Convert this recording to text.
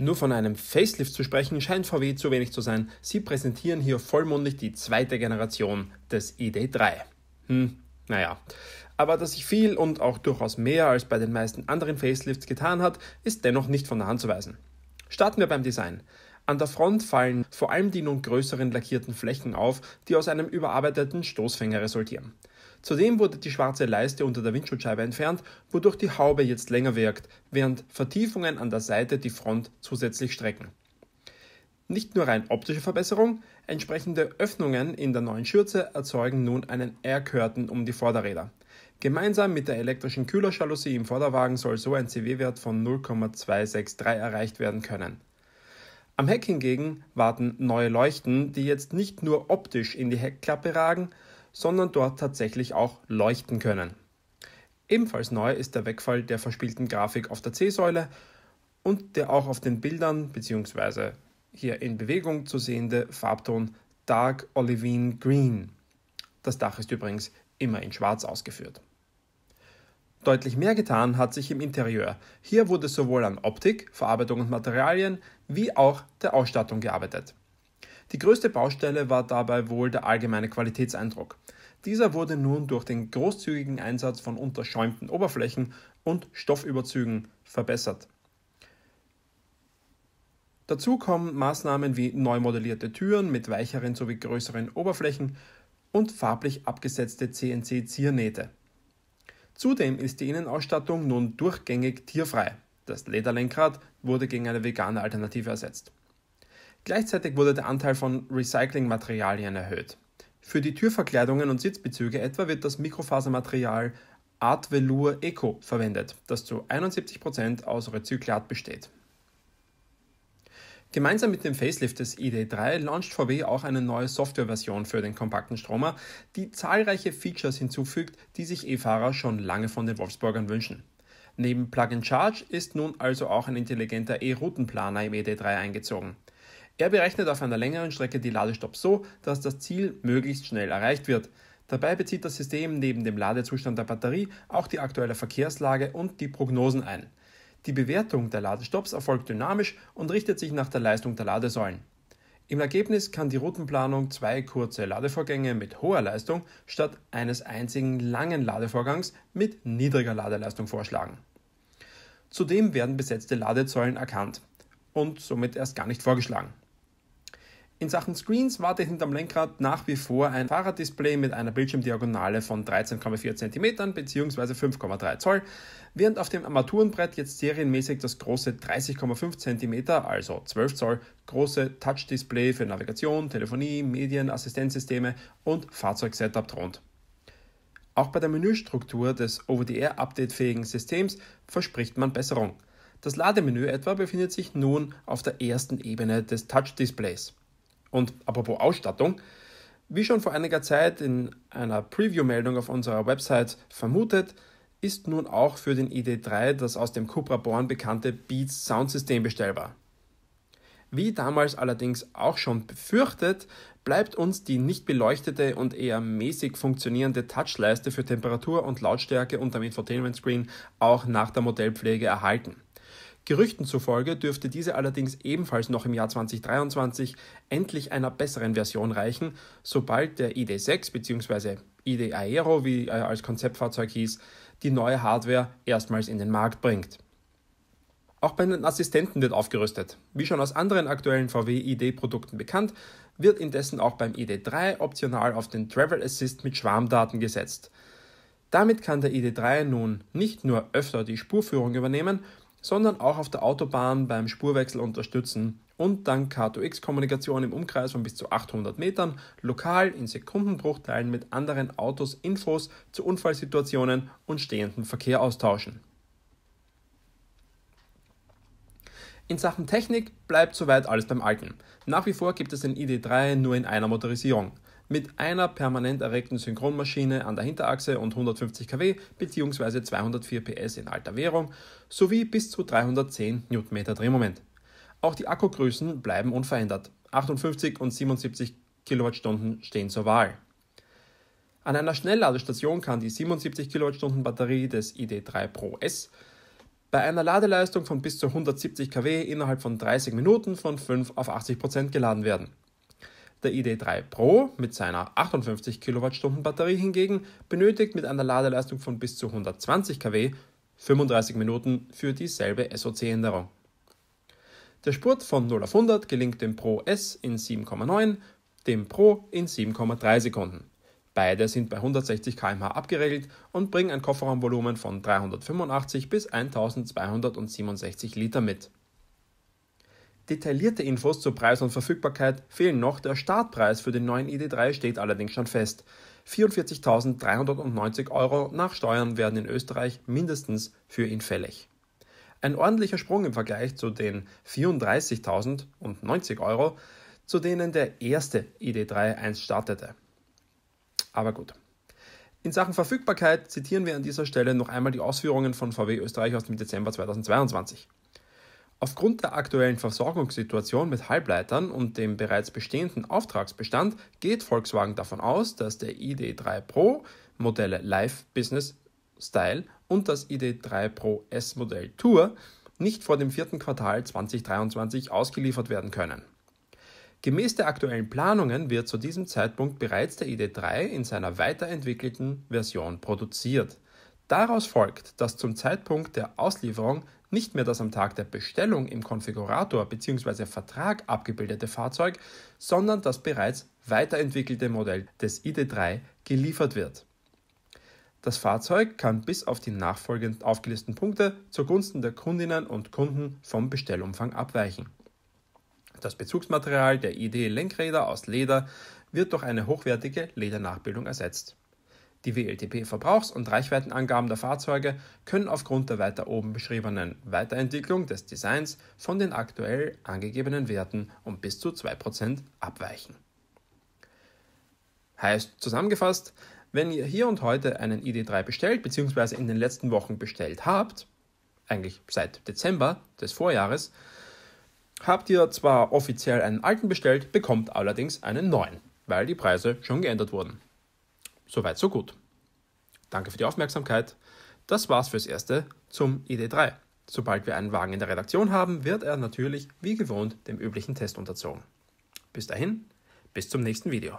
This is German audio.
Nur von einem Facelift zu sprechen scheint VW zu wenig zu sein. Sie präsentieren hier vollmundig die zweite Generation des ID3. Hm, naja. Aber dass sich viel und auch durchaus mehr als bei den meisten anderen Facelifts getan hat, ist dennoch nicht von der Hand zu weisen. Starten wir beim Design. An der Front fallen vor allem die nun größeren lackierten Flächen auf, die aus einem überarbeiteten Stoßfänger resultieren. Zudem wurde die schwarze Leiste unter der Windschutzscheibe entfernt, wodurch die Haube jetzt länger wirkt, während Vertiefungen an der Seite die Front zusätzlich strecken. Nicht nur rein optische Verbesserung, entsprechende Öffnungen in der neuen Schürze erzeugen nun einen Air Curtain um die Vorderräder. Gemeinsam mit der elektrischen Kühlerjalousie im Vorderwagen soll so ein CW-Wert von 0,263 erreicht werden können. Am Heck hingegen warten neue Leuchten, die jetzt nicht nur optisch in die Heckklappe ragen, sondern dort tatsächlich auch leuchten können. Ebenfalls neu ist der Wegfall der verspielten Grafik auf der C-Säule und der auch auf den Bildern bzw. hier in Bewegung zu sehende Farbton Dark Olivine Green. Das Dach ist übrigens immer in Schwarz ausgeführt. Deutlich mehr getan hat sich im Interieur. Hier wurde sowohl an Optik, Verarbeitung und Materialien wie auch der Ausstattung gearbeitet. Die größte Baustelle war dabei wohl der allgemeine Qualitätseindruck. Dieser wurde nun durch den großzügigen Einsatz von unterschäumten Oberflächen und Stoffüberzügen verbessert. Dazu kommen Maßnahmen wie neu modellierte Türen mit weicheren sowie größeren Oberflächen und farblich abgesetzte CNC-Ziernähte. Zudem ist die Innenausstattung nun durchgängig tierfrei. Das Lederlenkrad wurde gegen eine vegane Alternative ersetzt. Gleichzeitig wurde der Anteil von Recyclingmaterialien erhöht. Für die Türverkleidungen und Sitzbezüge etwa wird das Mikrofasermaterial Art Velour Eco verwendet, das zu 71% aus Rezyklat besteht. Gemeinsam mit dem Facelift des ID3 launcht VW auch eine neue Softwareversion für den kompakten Stromer, die zahlreiche Features hinzufügt, die sich E-Fahrer schon lange von den Wolfsburgern wünschen. Neben Plug and Charge ist nun also auch ein intelligenter E-Routenplaner im ED3 eingezogen. Er berechnet auf einer längeren Strecke die Ladestopps so, dass das Ziel möglichst schnell erreicht wird. Dabei bezieht das System neben dem Ladezustand der Batterie auch die aktuelle Verkehrslage und die Prognosen ein. Die Bewertung der Ladestops erfolgt dynamisch und richtet sich nach der Leistung der Ladesäulen. Im Ergebnis kann die Routenplanung zwei kurze Ladevorgänge mit hoher Leistung statt eines einzigen langen Ladevorgangs mit niedriger Ladeleistung vorschlagen. Zudem werden besetzte Ladezäulen erkannt und somit erst gar nicht vorgeschlagen. In Sachen Screens wartet hinterm Lenkrad nach wie vor ein Fahrraddisplay mit einer Bildschirmdiagonale von 13,4 cm bzw. 5,3 Zoll, während auf dem Armaturenbrett jetzt serienmäßig das große 30,5 cm, also 12 Zoll, große Touch-Display für Navigation, Telefonie, Medien, Assistenzsysteme und Fahrzeugsetup thront. Auch bei der Menüstruktur des Over-the-Air-Update-fähigen Systems verspricht man Besserung. Das Lademenü etwa befindet sich nun auf der ersten Ebene des Touch-Displays. Und apropos Ausstattung, wie schon vor einiger Zeit in einer Preview-Meldung auf unserer Website vermutet, ist nun auch für den ID3 das aus dem Cupra Born bekannte Beats Soundsystem bestellbar. Wie damals allerdings auch schon befürchtet, bleibt uns die nicht beleuchtete und eher mäßig funktionierende Touchleiste für Temperatur und Lautstärke unterm Infotainment Screen auch nach der Modellpflege erhalten. Gerüchten zufolge dürfte diese allerdings ebenfalls noch im Jahr 2023 endlich einer besseren Version reichen, sobald der ID6 bzw. ID Aero, wie er als Konzeptfahrzeug hieß, die neue Hardware erstmals in den Markt bringt. Auch bei den Assistenten wird aufgerüstet. Wie schon aus anderen aktuellen VW-ID-Produkten bekannt, wird indessen auch beim ID3 optional auf den Travel Assist mit Schwarmdaten gesetzt. Damit kann der ID3 nun nicht nur öfter die Spurführung übernehmen, sondern auch auf der Autobahn beim Spurwechsel unterstützen und dank K2X-Kommunikation im Umkreis von bis zu 800 Metern lokal in Sekundenbruchteilen mit anderen Autos Infos zu Unfallsituationen und stehenden Verkehr austauschen. In Sachen Technik bleibt soweit alles beim Alten. Nach wie vor gibt es den ID3 nur in einer Motorisierung mit einer permanent erregten Synchronmaschine an der Hinterachse und 150 kW bzw. 204 PS in alter Währung sowie bis zu 310 Nm Drehmoment. Auch die Akkugrößen bleiben unverändert. 58 und 77 kWh stehen zur Wahl. An einer Schnellladestation kann die 77 kWh Batterie des ID3 Pro S bei einer Ladeleistung von bis zu 170 kW innerhalb von 30 Minuten von 5 auf 80 geladen werden. Der ID3 Pro mit seiner 58 Kilowattstunden Batterie hingegen benötigt mit einer Ladeleistung von bis zu 120 kW 35 Minuten für dieselbe SOC-Änderung. Der Spurt von 0 auf 100 gelingt dem Pro S in 7,9, dem Pro in 7,3 Sekunden. Beide sind bei 160 km/h abgeregelt und bringen ein Kofferraumvolumen von 385 bis 1267 Liter mit. Detaillierte Infos zu Preis und Verfügbarkeit fehlen noch, der Startpreis für den neuen ID3 steht allerdings schon fest. 44.390 Euro nach Steuern werden in Österreich mindestens für ihn fällig. Ein ordentlicher Sprung im Vergleich zu den 34.090 Euro, zu denen der erste ID3 einst startete. Aber gut. In Sachen Verfügbarkeit zitieren wir an dieser Stelle noch einmal die Ausführungen von VW Österreich aus dem Dezember 2022. Aufgrund der aktuellen Versorgungssituation mit Halbleitern und dem bereits bestehenden Auftragsbestand geht Volkswagen davon aus, dass der ID3 Pro Modelle Life Business Style und das ID3 Pro S Modell Tour nicht vor dem vierten Quartal 2023 ausgeliefert werden können. Gemäß der aktuellen Planungen wird zu diesem Zeitpunkt bereits der ID3 in seiner weiterentwickelten Version produziert. Daraus folgt, dass zum Zeitpunkt der Auslieferung nicht mehr das am Tag der Bestellung im Konfigurator bzw. Vertrag abgebildete Fahrzeug, sondern das bereits weiterentwickelte Modell des ID3 geliefert wird. Das Fahrzeug kann bis auf die nachfolgend aufgelisteten Punkte zugunsten der Kundinnen und Kunden vom Bestellumfang abweichen. Das Bezugsmaterial der ID-Lenkräder aus Leder wird durch eine hochwertige Ledernachbildung ersetzt. Die WLTP-Verbrauchs- und Reichweitenangaben der Fahrzeuge können aufgrund der weiter oben beschriebenen Weiterentwicklung des Designs von den aktuell angegebenen Werten um bis zu 2% abweichen. Heißt zusammengefasst, wenn ihr hier und heute einen ID3 bestellt bzw. in den letzten Wochen bestellt habt, eigentlich seit Dezember des Vorjahres, habt ihr zwar offiziell einen alten bestellt, bekommt allerdings einen neuen, weil die Preise schon geändert wurden. Soweit, so gut. Danke für die Aufmerksamkeit. Das war's fürs Erste zum ID3. Sobald wir einen Wagen in der Redaktion haben, wird er natürlich wie gewohnt dem üblichen Test unterzogen. Bis dahin, bis zum nächsten Video.